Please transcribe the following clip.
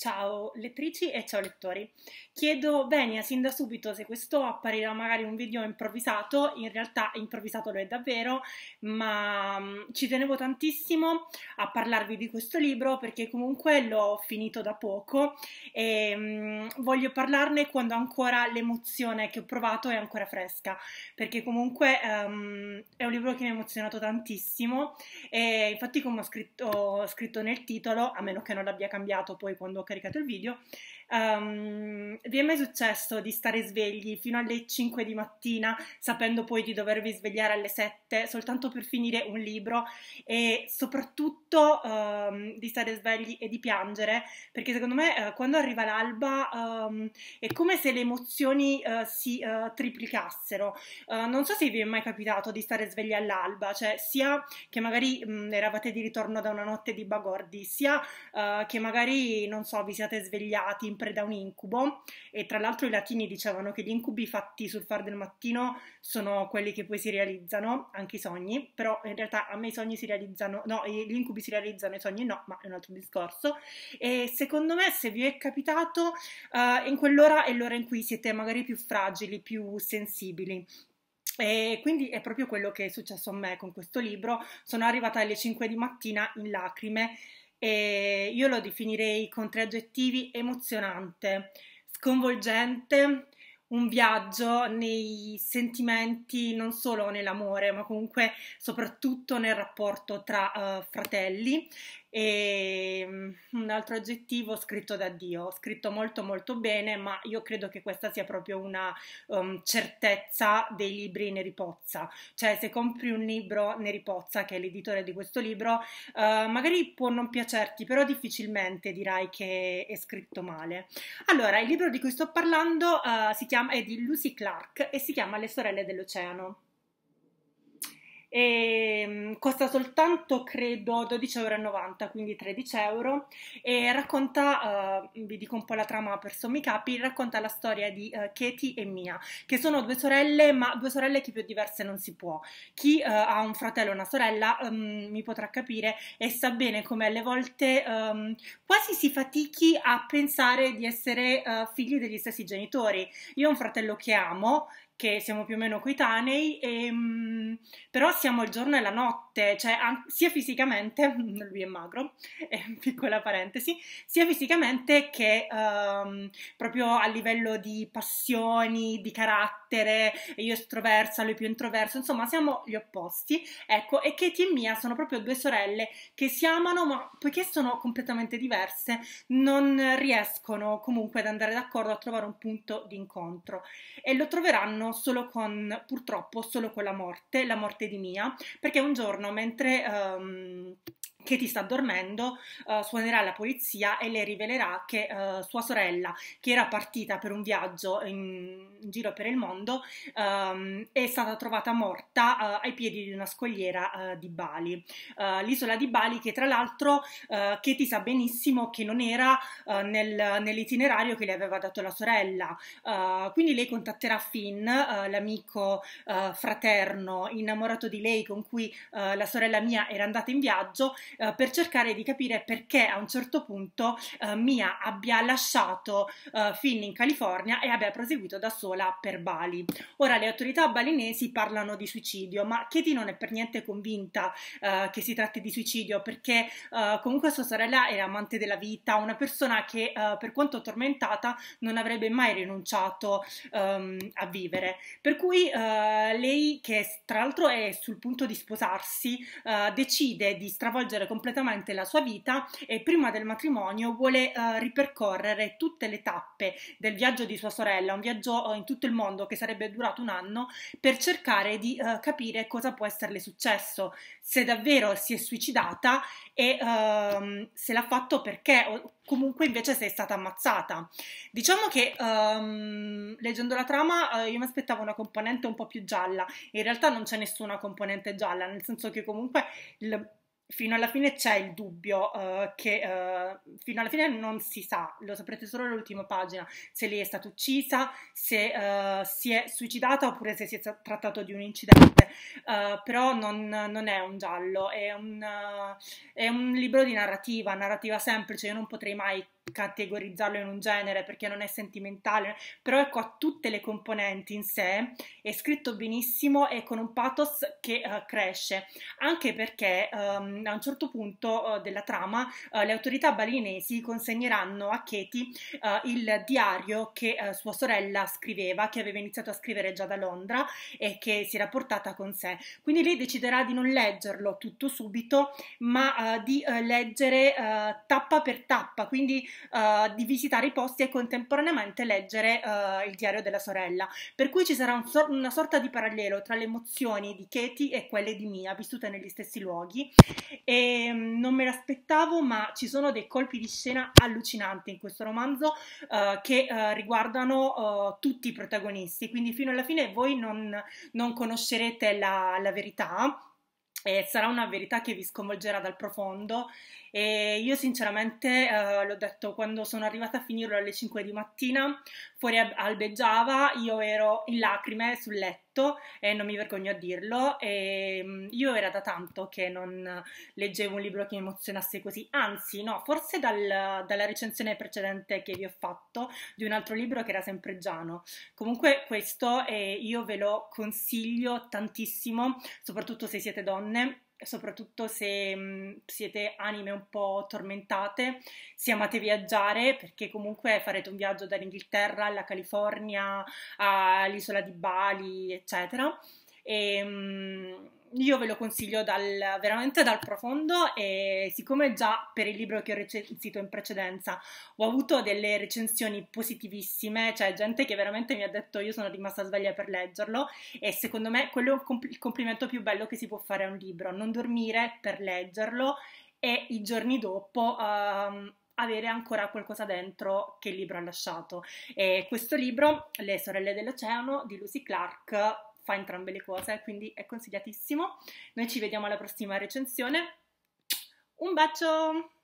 Ciao lettrici e ciao lettori. Chiedo Venia sin da subito se questo apparirà magari un video improvvisato, in realtà improvvisato lo è davvero, ma mm, ci tenevo tantissimo a parlarvi di questo libro perché comunque l'ho finito da poco e mm, voglio parlarne quando ancora l'emozione che ho provato è ancora fresca, perché comunque um, è un libro che mi ha emozionato tantissimo e infatti come ho scritto, ho scritto nel titolo, a meno che non l'abbia cambiato poi quando ho caricato il video Um, vi è mai successo di stare svegli fino alle 5 di mattina, sapendo poi di dovervi svegliare alle 7 soltanto per finire un libro e soprattutto um, di stare svegli e di piangere? Perché secondo me uh, quando arriva l'alba um, è come se le emozioni uh, si uh, triplicassero. non so se vi è mai capitato di stare svegli all'alba, cioè sia che magari mh, eravate di ritorno da una notte di bagordi, sia che magari, non so, vi siate svegliati sempre da un incubo e tra l'altro i latini dicevano che gli incubi fatti sul far del mattino sono quelli che poi si realizzano, anche i sogni, però in realtà a me i sogni si realizzano, no, gli incubi si realizzano, i sogni no, ma è un altro discorso. E secondo me se vi è capitato uh, in quell'ora è l'ora in cui siete magari più fragili, più sensibili. E quindi è proprio quello che è successo a me con questo libro. Sono arrivata alle 5 di mattina in lacrime e io lo definirei con tre aggettivi emozionante, sconvolgente un viaggio nei sentimenti, non solo nell'amore, ma comunque soprattutto nel rapporto tra uh, fratelli. E mm, un altro aggettivo scritto da Dio, scritto molto molto bene, ma io credo che questa sia proprio una um, certezza dei libri Neri Pozza, cioè se compri un libro Neri Pozza, che è l'editore di questo libro, uh, magari può non piacerti, però difficilmente dirai che è scritto male. Allora, il libro di cui sto parlando uh, si chiama chiama, è di Lucy Clark e si chiama Le sorelle dell'oceano. E ehm, costa soltanto credo 12,90€, quindi 13 euro. E racconta, uh, vi dico un po' la trama per sommi capi: racconta la storia di uh, Katie e Mia, che sono due sorelle, ma due sorelle che più diverse non si può. Chi uh, ha un fratello e una sorella um, mi potrà capire e sa bene come alle volte um, quasi si fatichi a pensare di essere figli degli stessi genitori. Io ho un fratello che amo che siamo più o meno coetanei, e, ehm, però siamo il giorno e la notte forte, cioè sia fisicamente, lui è magro, è piccola parentesi, sia fisicamente che um, proprio a livello di passioni, di carattere, io estroversa, lui più introverso, insomma siamo gli opposti, ecco, e Katie e Mia sono proprio due sorelle che si amano, ma poiché sono completamente diverse, non riescono comunque ad andare d'accordo, a trovare un punto di incontro e lo troveranno solo con, purtroppo, solo con la morte, la morte di Mia, perché un giorno mentre um, che ti sta dormendo, uh, suonerà la polizia e le rivelerà che uh, sua sorella, che era partita per un viaggio in, in giro per il mondo, um, è stata trovata morta uh, ai piedi di una scogliera di Bali. l'isola di Bali che tra l'altro Katie sa benissimo che non era nel, nell'itinerario che le aveva dato la sorella, quindi lei contatterà Finn, l'amico fraterno innamorato di lei con cui la sorella mia era andata in viaggio, eh, per cercare di capire perché a un certo punto eh, Mia abbia lasciato eh, Finn in California e abbia proseguito da sola per Bali. Ora le autorità balinesi parlano di suicidio, ma Katie non è per niente convinta eh, che si tratti di suicidio perché eh, comunque sua sorella era amante della vita, una persona che eh, per quanto tormentata non avrebbe mai rinunciato um, a vivere. Per cui lei, che tra l'altro è sul punto di sposarsi, decide di stravolgere stravolgere completamente la sua vita e prima del matrimonio vuole eh, ripercorrere tutte le tappe del viaggio di sua sorella, un viaggio eh, in tutto il mondo che sarebbe durato un anno, per cercare di eh, capire cosa può esserle successo, se davvero si è suicidata e ehm, se l'ha fatto perché o comunque invece se è stata ammazzata. Diciamo che ehm, leggendo la trama eh, io mi aspettavo una componente un po' più gialla, in realtà non c'è nessuna componente gialla, nel senso che comunque il fino alla fine c'è il dubbio uh, che uh, fino alla fine non si sa, lo saprete solo all'ultima pagina, se lei è stata uccisa, se uh, si è suicidata oppure se si è trattato di un incidente, uh, però non, non, è un giallo, è un, è un libro di narrativa, narrativa semplice, io non potrei mai categorizzarlo in un genere perché non è sentimentale, però ecco ha tutte le componenti in sé, è scritto benissimo e con un pathos che uh, cresce, anche perché um, a un certo punto uh, della trama uh, le autorità balinesi consegneranno a Katie il diario che sua sorella scriveva, che aveva iniziato a scrivere già da Londra e che si era portata con sé. Quindi lei deciderà di non leggerlo tutto subito, ma di leggere tappa per tappa, quindi uh, di visitare i posti e contemporaneamente leggere uh, il diario della sorella, per cui ci sarà un so- una sorta di parallelo tra le emozioni di Katie e quelle di Mia, vissute negli stessi luoghi e um, non me l'aspettavo, ma ci sono dei colpi di scena allucinanti in questo romanzo uh, che riguardano tutti i protagonisti, quindi fino alla fine voi non, non conoscerete la, la verità. E sarà una verità che vi sconvolgerà dal profondo e io sinceramente eh, l'ho detto quando sono arrivata a finirlo alle 5 di mattina, fuori albeggiava, io ero in lacrime sul letto e non mi vergogno a dirlo e mm, io era da tanto che non leggevo un libro che mi emozionasse così, anzi no, forse dal, dalla recensione precedente che vi ho fatto di un altro libro che era sempre Giano. Comunque questo eh, io ve lo consiglio tantissimo, soprattutto se siete donne soprattutto se mh, mm, siete anime un po' tormentate, se amate viaggiare, perché comunque farete un viaggio dall'Inghilterra alla California, all'isola di Bali, eccetera. E, mh, mm, io ve lo consiglio dal, veramente dal profondo e siccome già per il libro che ho recensito in precedenza ho avuto delle recensioni positivissime, cioè gente che veramente mi ha detto io sono rimasta sveglia per leggerlo e secondo me quello è il, complimento più bello che si può fare a un libro, non dormire per leggerlo e i giorni dopo... Um, avere ancora qualcosa dentro che il libro ha lasciato. E questo libro, Le sorelle dell'oceano di Lucy Clark, fa entrambe le cose, quindi è consigliatissimo. Noi ci vediamo alla prossima recensione. Un bacio!